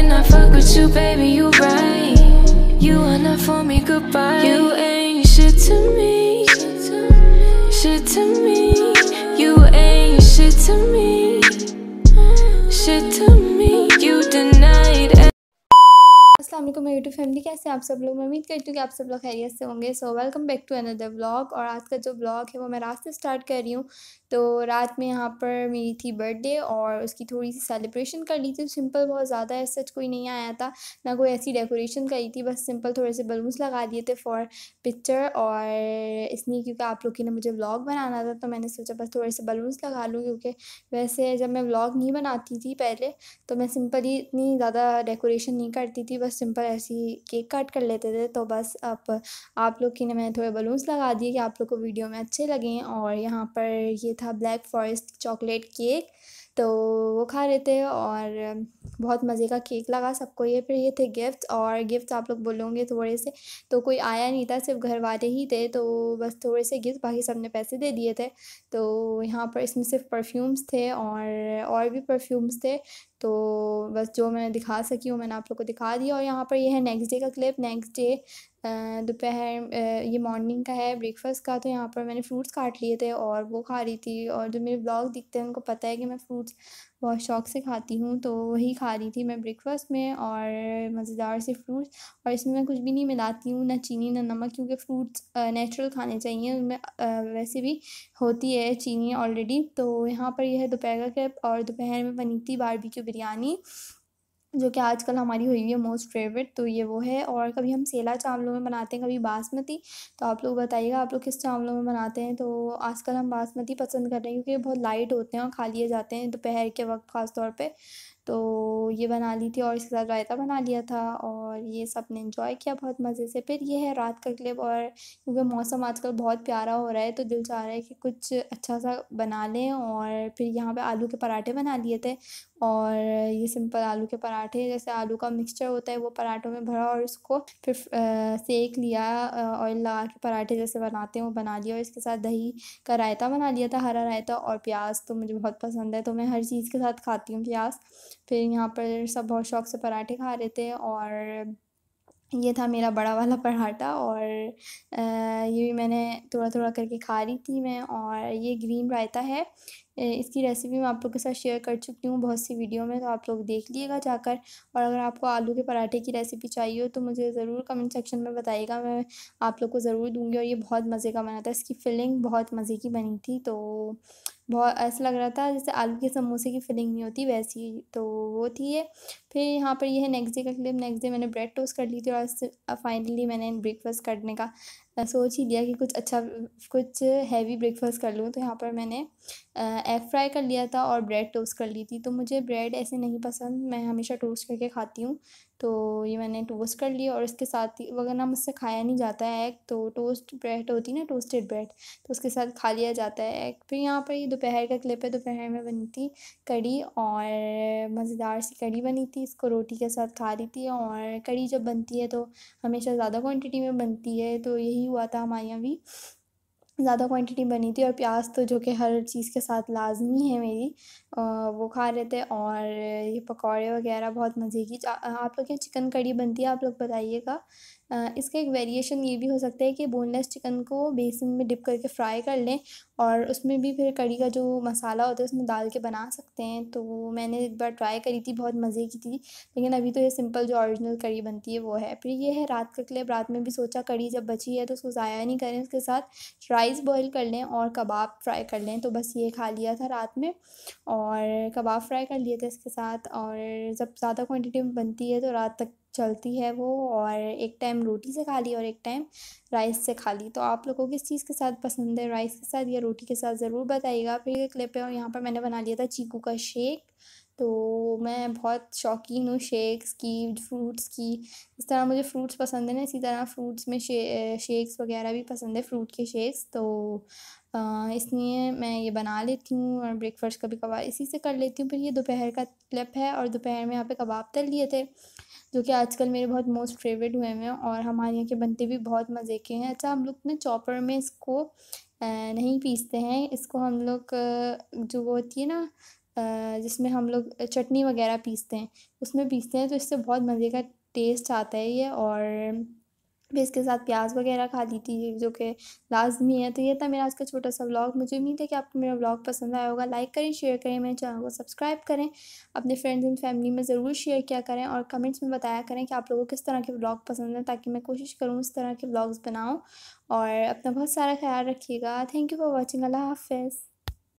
can I fuck with you, baby, you right You are not for me, goodbye You ain't shit to me Shit to me You ain't shit to me अल्लाह मेरी YouTube family कैसे आप सब लोग मैं उम्मीद करती हूँ कि आप सब लोग खैरियत से होंगे so welcome back to another vlog और आज का जो व्लॉग है वो मैं रात से स्टार्ट कर रही हूँ तो रात में यहाँ पर मेरी थी बर्थडे और उसकी थोड़ी सी सेलिब्रेशन कर ली थी सिंपल बहुत ज़्यादा है सच कोई नहीं आया था ना कोई ऐसी डेकोरेशन करी थी बस सिंपल थोड़े से बलून्स लगा दिए थे फॉर पिक्चर और इसलिए क्योंकि आप लोग के ने मुझे व्लॉग बनाना था तो मैंने सोचा बस थोड़े से बलून्स लगा लूँ क्योंकि वैसे जब मैं व्लॉग नहीं बनाती थी पहले तो मैं सिंपली इतनी ज़्यादा डेकोरेशन नहीं करती थी बस पर ऐसे ही केक कट कर लेते थे तो बस अब आप लोग की लिए मैंने थोड़े बलून्स लगा दिए कि आप लोग को वीडियो में अच्छे लगें और यहाँ पर ये था ब्लैक फॉरेस्ट चॉकलेट केक तो वो खा रहे थे और बहुत मज़े का केक लगा सबको ये फिर ये थे गिफ्ट और गिफ्ट आप लोग बोलोगे थोड़े से तो कोई आया नहीं था सिर्फ घर वाले ही थे तो बस थोड़े से गिफ्ट बाकी सब ने पैसे दे दिए थे तो यहाँ पर इसमें सिर्फ परफ्यूम्स थे और और भी परफ्यूम्स थे तो बस जो मैं दिखा सकी हूँ मैंने आप लोग को दिखा दिया और यहाँ पर यह है नेक्स्ट डे का क्लिप नेक्स्ट डे दोपहर ये मॉर्निंग का है ब्रेकफास्ट का तो यहाँ पर मैंने फ्रूट्स काट लिए थे और वो खा रही थी और जो मेरे ब्लॉग दिखते हैं उनको पता है कि मैं फ्रूट्स बहुत शौक से खाती हूँ तो वही खा रही थी मैं ब्रेकफास्ट में और मज़ेदार से फ्रूट्स और इसमें मैं कुछ भी नहीं मिलाती हूँ ना चीनी ना नमक क्योंकि फ्रूट्स नेचुरल खाने चाहिए उनमें वैसे भी होती है चीनी ऑलरेडी तो यहाँ पर यह है दोपहर का कैप और दोपहर में बनी थी की बिरयानी जो कि आजकल हमारी हुई है मोस्ट फेवरेट तो ये वो है और कभी हम सेला चावलों में बनाते हैं कभी बासमती तो आप लोग बताइएगा आप लोग किस चावलों में बनाते हैं तो आजकल हम बासमती पसंद कर रहे हैं क्योंकि बहुत लाइट होते हैं और खा लिए जाते हैं दोपहर के वक्त ख़ास तौर पे तो ये बना ली थी और इसके साथ रायता बना लिया था और ये सब ने इन्जॉय किया बहुत मज़े से फिर ये है रात का क्लिप और क्योंकि मौसम आजकल बहुत प्यारा हो रहा है तो दिल चाह रहा है कि कुछ अच्छा सा बना लें और फिर यहाँ पे आलू के पराठे बना लिए थे और ये सिंपल आलू के पराठे जैसे आलू का मिक्सचर होता है वो पराठों में भरा और उसको फिर सेक लिया ऑयल लगा के पराठे जैसे बनाते हैं वो बना लिया और इसके साथ दही का रायता बना लिया था हरा रायता और प्याज तो मुझे बहुत पसंद है तो मैं हर चीज़ के साथ खाती हूँ प्याज फिर यहाँ पर सब बहुत शौक से पराठे खा रहे थे और ये था मेरा बड़ा वाला पराठा और ये भी मैंने थोड़ा थोड़ा करके खा रही थी मैं और ये ग्रीन रायता है इसकी रेसिपी मैं आप लोग के साथ शेयर कर चुकी हूँ बहुत सी वीडियो में तो आप लोग देख लीजिएगा जाकर और अगर आपको आलू के पराठे की रेसिपी चाहिए हो तो मुझे ज़रूर कमेंट सेक्शन में बताइएगा मैं आप लोग को ज़रूर दूँगी और ये बहुत मज़े का बना था इसकी फिलिंग बहुत मज़े की बनी थी तो बहुत ऐसा लग रहा था जैसे आलू के समोसे की फीलिंग नहीं होती वैसी तो वो थी ये फिर यहाँ पर यह है नेक्स्ट डे का क्लिप नेक्स्ट डे मैंने ब्रेड टोस्ट कर ली थी और फाइनली मैंने ब्रेकफास्ट करने का सोच ही लिया कि कुछ अच्छा कुछ हैवी ब्रेकफास्ट कर लूँ तो यहाँ पर मैंने एग फ्राई कर लिया था और ब्रेड टोस्ट कर ली थी तो मुझे ब्रेड ऐसे नहीं पसंद मैं हमेशा टोस्ट करके खाती हूँ तो ये मैंने टोस्ट कर लिया और इसके साथ ही वगैरह मुझसे खाया नहीं जाता है एग तो टोस्ट ब्रेड होती ना टोस्टेड ब्रेड तो उसके साथ खा लिया जाता है एग फिर यहाँ पर ये दोपहर का क्लिप है दोपहर में बनी थी कड़ी और मज़ेदार सी कड़ी बनी थी थी इसको रोटी के साथ खा रही थी और कड़ी जब बनती है तो हमेशा ज़्यादा क्वांटिटी में बनती है तो यही हुआ था हमारे यहाँ भी ज़्यादा क्वांटिटी बनी थी और प्याज तो जो कि हर चीज़ के साथ लाजमी है मेरी वो खा रहे थे और ये पकौड़े वगैरह बहुत मज़े की आप लोग यहाँ चिकन कड़ी बनती है आप लोग बताइएगा इसका एक वेरिएशन ये भी हो सकता है कि बोनलेस चिकन को बेसन में डिप करके फ्राई कर लें और उसमें भी फिर कड़ी का जो मसाला होता है उसमें डाल के बना सकते हैं तो मैंने एक बार ट्राई करी थी बहुत मज़े की थी लेकिन अभी तो ये सिंपल जो ओरिजिनल कड़ी बनती है वो है फिर ये है रात का क्लिप रात में भी सोचा कड़ी जब बची है तो उसको ज़ाया नहीं करें उसके साथ ट्राई राइस बॉईल कर लें और कबाब फ्राई कर लें तो बस ये खा लिया था रात में और कबाब फ्राई कर लिए थे इसके साथ और जब ज़्यादा क्वांटिटी में बनती है तो रात तक चलती है वो और एक टाइम रोटी से खा ली और एक टाइम राइस से खा ली तो आप लोगों को किस चीज़ के साथ पसंद है राइस के साथ या रोटी के साथ ज़रूर बताइएगा फिर ये क्लिप है और यहाँ पर मैंने बना लिया था चीकू का शेक तो मैं बहुत शौकीन हूँ शेक्स की फ्रूट्स की जिस तरह मुझे फ्रूट्स पसंद है ना इसी तरह फ्रूट्स में शे शेक्स वगैरह भी पसंद है फ्रूट के शेक्स तो इसलिए मैं ये बना लेती हूँ और ब्रेकफास्ट कभी कभार इसी से कर लेती हूँ फिर ये दोपहर का क्लिप है और दोपहर में यहाँ पे कबाब तल लिए थे जो कि आजकल मेरे बहुत मोस्ट फेवरेट हुए हैं और हमारे यहाँ के बनते भी बहुत मज़े के हैं अच्छा हम लोग ना चॉपर में इसको नहीं पीसते हैं इसको हम लोग जो वो होती है ना जिसमें हम लोग चटनी वगैरह पीसते हैं उसमें पीसते हैं तो इससे बहुत मज़े का टेस्ट आता है ये और फिर इसके साथ प्याज वगैरह खा ली थी जो कि लाजमी है तो ये था मेरा आज का छोटा सा व्लॉग मुझे उम्मीद है कि आपको मेरा व्लॉग पसंद आया होगा लाइक करें शेयर करें मेरे चैनल को सब्सक्राइब करें अपने फ्रेंड्स एंड फैमिली में ज़रूर शेयर किया करें और कमेंट्स में बताया करें कि आप लोगों को किस तरह के व्लॉग पसंद हैं ताकि मैं कोशिश करूँ इस तरह के व्लॉग्स बनाऊँ और अपना बहुत सारा ख्याल रखिएगा थैंक यू फॉर वॉचिंग अल्लाह हाफिज़